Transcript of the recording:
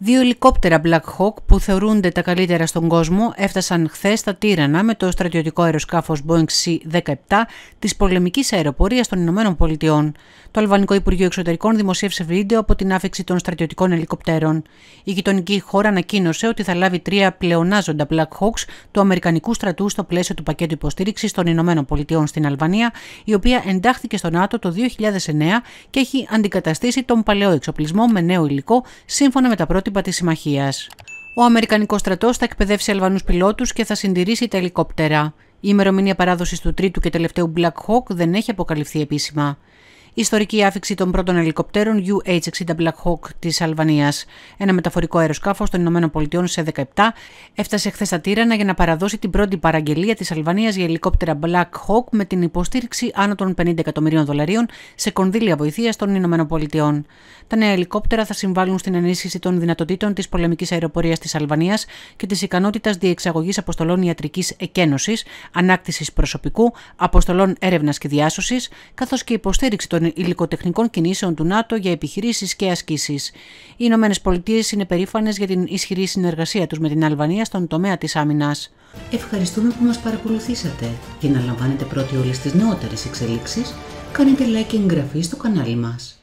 Δύο ελικόπτερα Black Hawk που θεωρούνται τα καλύτερα στον κόσμο έφτασαν χθες στα Τύρανα με το στρατιωτικό αεροσκάφος Boeing C-17 της πολεμικής αεροπορίας των Ηνωμένων Πολιτειών. Το Αλβανικό Υπουργείο Εξωτερικών δημοσίευσε βίντεο από την άφηξη των στρατιωτικών ελικοπτέρων. Η γειτονική χώρα ανακοίνωσε ότι θα λάβει τρία πλεονάζοντα Black Hawks του Αμερικανικού στρατού στο πλαίσιο του πακέτου υποστήριξης των Ηνωμένων Πολιτειών στην Αλβανία, η οποία εντάχθηκε στο ΝΑΤΟ το 2009 και έχει αντικαταστήσει τον παλαιό εξοπλισμό με νέο υλικό σύμφωνα με τα πρώτα ο Αμερικανικός στρατός θα εκπαιδεύσει Αλβανούς πιλότους και θα συντηρήσει τα ελικόπτερα. Η ημερομηνία παράδοσης του τρίτου και τελευταίου Black Hawk δεν έχει αποκαλυφθεί επίσημα ιστορική άφηξη των πρώτων ελικοπτέρων UH-60 Black Hawk της Αλβανίας. Ένα μεταφορικό αεροσκάφο των ΗΠΑ σε 17 έφτασε χθες στα Τύρανα για να παραδώσει την πρώτη παραγγελία της Αλβανίας για ελικόπτερα Black Hawk με την υποστήριξη άνω των 50 εκατομμυρίων δολαρίων σε κονδύλια βοηθείας των ΗΠΑ. Τα νέα ελικόπτερα θα συμβάλλουν στην ενίσχυση των δυνατοτήτων της πολεμικής αεροπορίας της Αλβανίας και της ικανότητας διεξαγωγής αποστολών ιατρικής εκένωσης, ανάκτησης προσωπικού, αποστολών έρευνας και διάσωσης, καθώς και υποστήριξη των των υλικοτεχνικών κινήσεων του ΝΑΤΟ για επιχειρήσεις και ασκήσεις. Οι Ηνωμένες Πολιτείες είναι περήφανες για την ισχυρή συνεργασία τους με την Αλβανία στον τομέα της άμυνας. Ευχαριστούμε που μας παρακολουθήσατε. Για να λαμβάνετε πρώτοι όλες τις νεότερες εξελίξεις, κάνετε like και εγγραφή στο κανάλι μας.